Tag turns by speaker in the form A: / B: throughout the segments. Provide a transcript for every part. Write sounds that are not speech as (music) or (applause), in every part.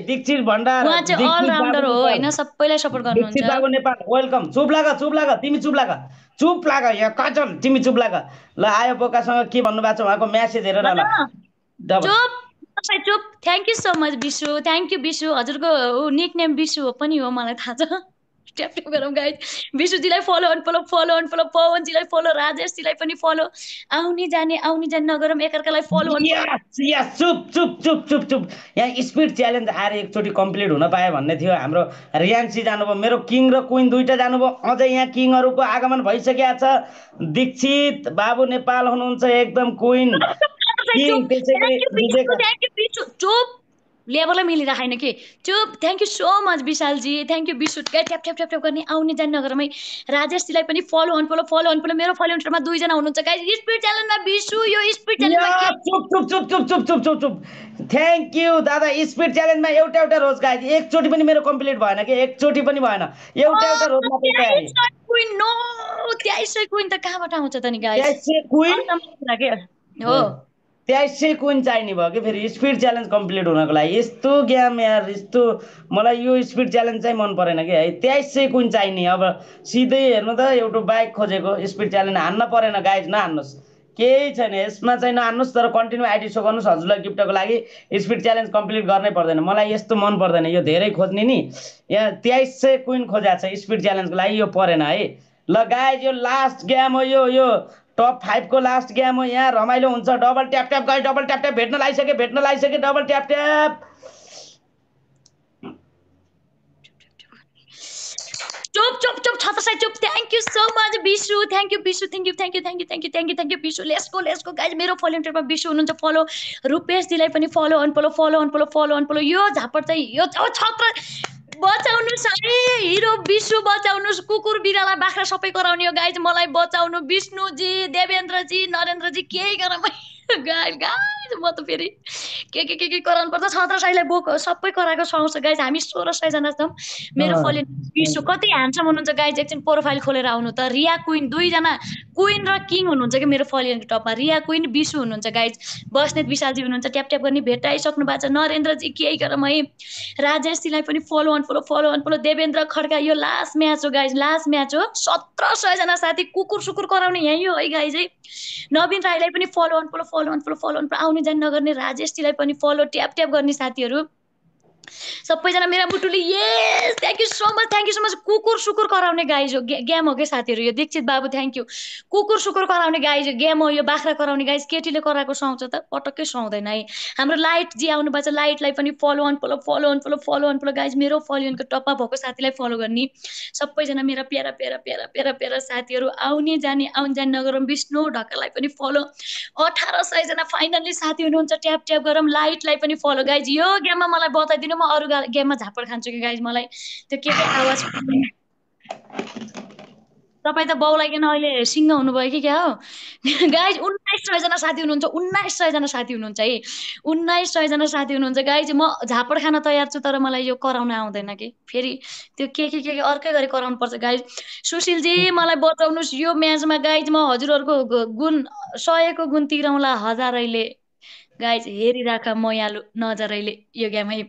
A: दीक्षित भण्डार उहाँ चाहिँ अलराउन्डर हो होइन
B: सबैलाई सपोर्ट गर्नुहुन्छ दीक्षित बाबु
A: नेपाल वेलकम चुप लाग चुप लाग तिमी चुप लाग चुप लाग या कचन तिमी चुप लाग ल आयो पोकासँग के भन्नुभएको छ उहाँको म्यासेज हेरेर ल
B: चुप तपाईँ चुप thank you so much Vishu thank you Vishu हजुरको निक नेम विशु हो पनि हो मलाई थाहा छ ट्याप्टिङ गरौँ गाइड विष्णुजीलाई फलो अनफलो फलो अनफलो पवनजीलाई फलो राजेशजीलाई पनि फलो आउने जाने आउने जाने नगरौँ एकअर्कालाई फलो चुप
A: चुप चुप चुप चुप यहाँ स्पिड च्यालेन्ज आएर एकचोटि कम्प्लिट हुन पायो भन्ने थियो हाम्रो रियान्सी जानुभयो मेरो किङ र क्विन दुइटा जानुभयो अझै यहाँ किङहरूको आगमन भइसकेको छ दीक्षित बाबु नेपाल हुनुहुन्छ एकदम क्विन
B: (laughs) चुप लेबरलाई मिलिरहेन कि त्यो thank you so much Vishalji thank you Vishwa क्या ट्याप ट्याप ट्याप गर्ने आउने जान नगरमै राजेशजीलाई पनि follow on follow on follow मेरो फलो अन्टरमा दुईजना हुनुहुन्छ गाइज स्पिड च्यालेन्जमा विशु यो स्पिड च्यालेन्जमा
A: थ्याङ्क यू दादा स्पिड च्यालेन्जमा एउटा एउटा रोज गाइज एकचोटि पनि मेरो कम्प्लिट भएन कि एकचोटि पनि भएन एउटा एउटा रोज
B: क्विन नो क्विन त कहाँबाट आउँछ त नि गाइज क्विन हो
A: त्यसै कुन चाहिने भयो कि फेरि स्पिड च्यालेन्ज कम्प्लिट हुनको लागि यस्तो गेम यार यस्तो मलाई यो स्पिड च्यालेन्ज चाहिँ मन परेन कि है त्यसै कुन चाहिने अब सिधै हेर्नु त एउटा बाइक खोजेको स्पिड च्यालेन्ज हान्न परेन गाइज नहान्नुहोस् केही छैन यसमा चाहिँ नहान्नुहोस् तर कन्टिन्यू आइडी सो गर्नुहोस् हजुरलाई गिफ्टको लागि स्पिड च्यालेन्ज कम्प्लिट गर्नै पर्दैन मलाई यस्तो मन पर्दैन यो धेरै खोज्ने नि यहाँ त्याइस सय क्विन खोजेको छ स्पिड च्यालेन्जको लागि यो परेन है ल गाइज यो लास्ट गेम हो यो यो टप फाइभको लास्ट गेम हो यहाँ रमाइलो हुन्छ डबल ट्याप ट्याप गयो डबल ट्याप ट्याप भेट्न लागिसक्यो भेट्न लागिसक्यो डबल ट्याप ट्याप
B: चुप चुप चुप छ साइड चुप thank you so much Vishu thank you Vishu thank you thank you thank you thank you thank you thank you Vishu लेसको लेसको गाइज मेरो ट्रेडमा विशु हुनुहुन्छ फलो रुपेश दिलाई पनि follow unfollow follow unfollow follow unfollow यो झापड चाहिँ यो छत्र बचाउनुहोस् है हिरो विष्णु बचाउनुहोस् कुकुर बिराला बाख्रा सबै कराउने हो गाई मलाई बचाउनु विष्णुजी देवेन्द्रजी नरेन्द्रजी केही गर गाइज (laughs) गाइज म त फेरि के के के के कराउनु पर्छ सत्र साईलाई बोक सबै कराएको सुहाउँछ गाइज हामी सोह्र सयजना छौँ मेरो फले विश्व कति ह्यान्डसम हुनुहुन्छ गाइज एकछिन प्रोफाइल खोलेर आउनु त रिया क्विन दुईजना क्विन र किङ हुनुहुन्छ कि मेरो फलियनको टपमा रिया क्विन बिसु हुनुहुन्छ गाइज बस्नेत विशालजी हुनुहुन्छ ट्याप ट्याप गर्ने भेटाइसक्नु भएको छ नरेन्द्रजी केही गरम है राजेशजीलाई पनि follow on follow follow on follow Devendra Khadka यो लास्ट म्याच हो गाइज लास्ट म्याच हो सत्र सयजना साथी कुकुर सुकुर कराउने यहीँ हो है गाइज है नवीन राईलाई पनि follow on follow follow on follow follow on पुरा नगर्ने राजेशजीलाई पनि फलो ट्याप ट्याप गर्ने साथीहरू सबैजना मेरा मुटुले यस thank you so much thank you so much कुकुर सुकुर कराउने गाई जो ग्याम हो क्या साथीहरू यो दीक्षित बाबु थ्याङ्क यू कुकुर सुकुर कराउने गाई जो ग्याम हो यो बाख्रा कराउने गाई केटीले कराएको सुहाउँछ त पटक्कै सुहाउँदैन है हाम्रो लाइट जे छ लाइटलाई पनि follow on follow follow on follow follow on follow guys मेरो फलोनको टप्पा भएको साथीलाई फलो गर्ने सबैजना मेरा प्यारा प्यारा प्यारा प्यारा प्यारा साथीहरू आउने जाने आउने जाने नगरौँ विष्णु ढकालाई पनि फलो अठार सयजना फाइनल्ली साथी हुनुहुन्छ ट्याप ट्याप गरौँ लाइटलाई पनि फलो गाइज यो गेममा मलाई बताइदिनु म अरू गेममा झापड खान्छु कि गाइज मलाई त्यो के आवाज तपाईँ त बाउलाई किन अहिले सिङ्ग हुनुभयो कि क्या हो गाइज (laughs) उन्नाइस सयजना साथी हुनुहुन्छ उन्नाइस सयजना साथी हुनुहुन्छ है उन्नाइस सयजना साथी हुनुहुन्छ गाइज म झापड खान तयार छु तर मलाई यो कराउन आउँदैन कि फेरि त्यो के के के के अर्कै गरी कराउनु पर्छ गाइज सुशीलजी मलाई बचाउनुहोस् यो म्याचमा गाइज म हजुरहरूको गुण सयको गुण तिराउँला हजारैले गाइज हेरिराख म यहाँ नजरैले यो गेम है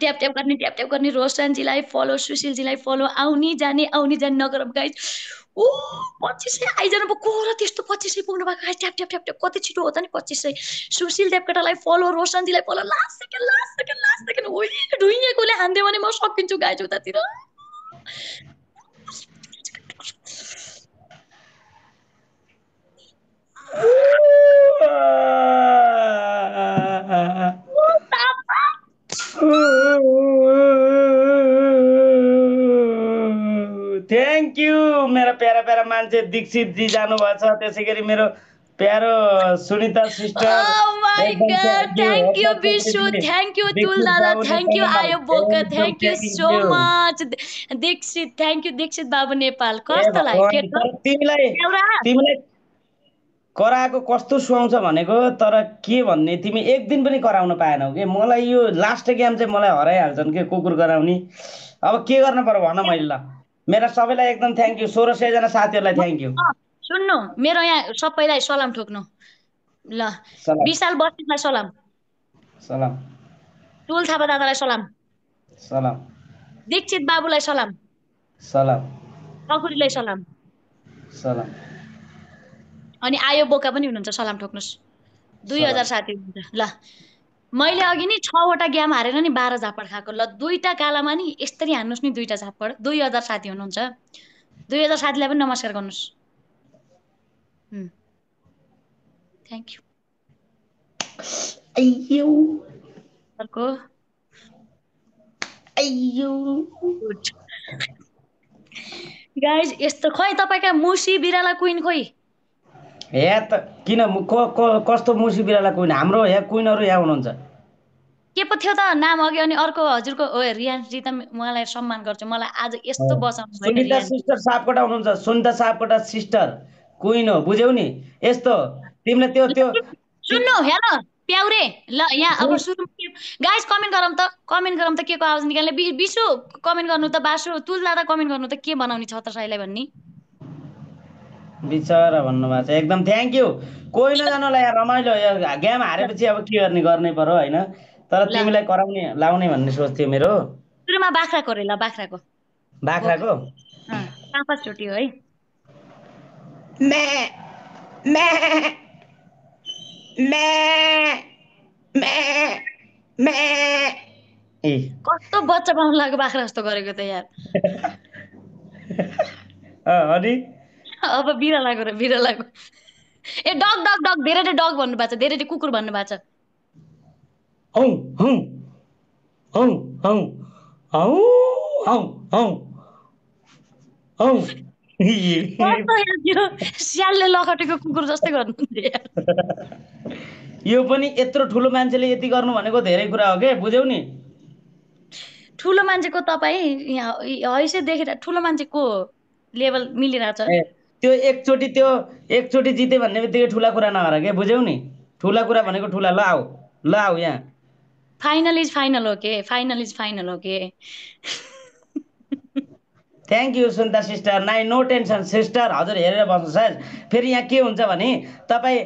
B: ट्याप ट्याप गर्ने ट्याप ट्याप गर्ने रोशनजीलाई फलो सुशीलजीलाई फलो आउने जाने आउने जाने नगर गाइज ओ पच्चिस सय आइजानु भएको र त्यस्तो पच्चिस सय पुग्नु भएको ट्याप ट्याप ट्याप ट्याप कति छिटो हो त नि पच्चिस सय सुशील देवकेटालाई फलो रोशनजीलाई follow last second last second last second हो ढुइएकोले हान्दियो भने म सकिन्छु गाइज उतातिर
A: थ्याङ्क यू मेरो प्यारा प्यारा मान्छे दीक्षितजी जानुभएको छ त्यसै गरी मेरो प्यारो Sunita sister thank you you तुल दादा यू आयो बोक thank you so much
B: Dixit thank you Dixit बाबु नेपाल कस्तो लाग्यो
A: तिमीलाई तिमीलाई कराएको कस्तो सुहाउँछ भनेको तर के भन्ने तिमी एक दिन पनि कराउन पाएनौ कि मलाई यो लास्ट गेम चाहिँ मलाई हराइहाल्छन् कि कुकुर गराउने अब के गर्नु पर्यो भन मैले ल मेरा सबैलाई एकदम थ्याङ्क यू सोह्र सयजना साथीहरूलाई थ्याङ्क यू
B: सुन्नु मेरो यहाँ सबैलाई सलाम ठोक्नु ल विशाल बस्तीलाई सलाम सलाम टुल थापा दादालाई सलाम सलाम दीक्षित बाबुलाई सलाम सलाम ठकुरीलाई सलाम सलाम अनि आयो बोका पनि हुनुहुन्छ सलाम ठोक्नुहोस् दुई हजार साथी हुनुहुन्छ ल मैले अघि नि छवटा गेम हारेर नि बाह्र झापड खाएको ल दुईवटा कालामा नि यस्तरी हान्नुहोस् नि दुईवटा झापड दुई हजार साथी हुनुहुन्छ दुई हजार साथीलाई पनि नमस्कार गर्नुहोस् थ्याङ्क यू अर्को गाइज यस्तो खै तपाईँका मुसी बिराला कुइन खोइ
A: यहाँ त किन कस्तो मुसी बिरालो कुइन हाम्रो यहाँ कुइनहरू यहाँ हुनुहुन्छ
B: के पो थियो त नाम अघि अनि अर्को हजुरको ओ रियान्सजी त उहाँलाई सम्मान गर्छु मलाई आज यस्तो बचाउनु सुनिता सिस्टर
A: सापकोटा हुनुहुन्छ सुनिता सापकोटा सिस्टर कुइन हो बुझ्यौ नि यस्तो तिमीले
B: त्यो त्यो सुन्नु हेलो प्याउरे ल यहाँ अब सुरु गाइस कमेन्ट गरौँ त कमेन्ट गरौँ त के को आवाज निकाल्ने बिसु कमेन्ट गर्नु त बासु तुल्दा त कमेन्ट गर्नु त के बनाउने छ त साईलाई भन्ने
A: बिचरा भन्नुभएको छ एकदम थ्याङ्क यू कोही नजानुलाई यहाँ रमाइलो गेम हारेपछि अब के गर्ने गर्नै पर्यो होइन तर तिमीलाई कराउने लाउने भन्ने सोच थियो मेरो
B: सुरुमा बाख्राको रे ल बाख्राको बाख्राको पाँचचोटि हो है मे मे मे मे मे ए कस्तो बच्चा पाउनु लाग्यो बाख्रा जस्तो गरेको त यार
A: (laughs) अनि
B: (laughs) अब बिरलाको र बिरलाको ए डग डग डग धेरैले डग भएको छ धेरैले कुकुर भन्नु भएको छ
A: औ हौ औ औ औ औ औ
B: औ स्यालले लखटेको कुकुर जस्तै गर्नु
A: (laughs) यो पनि यत्रो ठुलो मान्छेले यति गर्नु भनेको धेरै कुरा हो के बुझ्यौ नि
B: ठुलो मान्छेको तपाईँ यहाँ हैसे देखेर ठुलो मान्छेको लेभल मिलिरहेछ
A: त्यो एकचोटि त्यो एकचोटि जित्यो भन्ने बित्तिकै ठुला कुरा नगर के बुझ्यौ नि ठुला कुरा भनेको ठुला ल आऊ ल आऊ यहाँ
B: फाइनल इज फाइनल हो के फाइनल इज फाइनल हो के
A: थ्याङ्क यू सुन्ता सिस्टर नाइ नो टेन्सन सिस्टर हजुर हेरेर बस्नु सर फेरि यहाँ के हुन्छ भने तपाईँ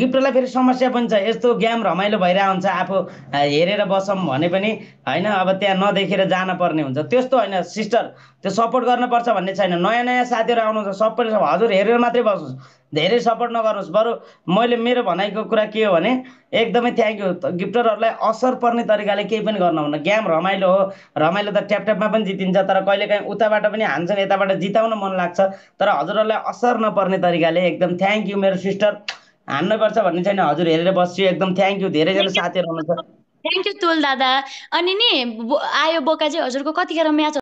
A: गिफ्टरलाई फेरि समस्या पनि छ यस्तो गेम रमाइलो भइरहेको हुन्छ आफू हेरेर बसौँ भने पनि होइन अब त्यहाँ नदेखेर जान पर्ने हुन्छ त्यस्तो होइन सिस्टर त्यो सपोर्ट गर्नुपर्छ भन्ने छैन नयाँ नयाँ साथीहरू आउनुहुन्छ सबै हजुर हेरेर मात्रै बस्नुहोस् धेरै सपोर्ट नगर्नुहोस् बरु मैले मेरो भनाइको कुरा के हो भने एकदमै थ्याङ्क यू गिफ्टरहरूलाई असर पर्ने तरिकाले केही पनि गर्नु हुन्न गेम रमाइलो हो रमाइलो त ट्यापट्यापमा पनि जितिन्छ तर कहिलेकाहीँ उताबाट पनि हान्छन् यताबाट जिताउन मन लाग्छ तर हजुरहरूलाई असर नपर्ने तरिकाले एकदम थ्याङ्क यू मेरो सिस्टर हान्नुपर्छ भन्ने छैन हजुर हेरेर बस्छु एकदम थ्याङ्क यू धेरैजना साथीहरू हुनुहुन्छ
B: थ्याङ्क यू तुल दादा अनि नि आयो चाहिँ हजुरको कतिखेर म्याच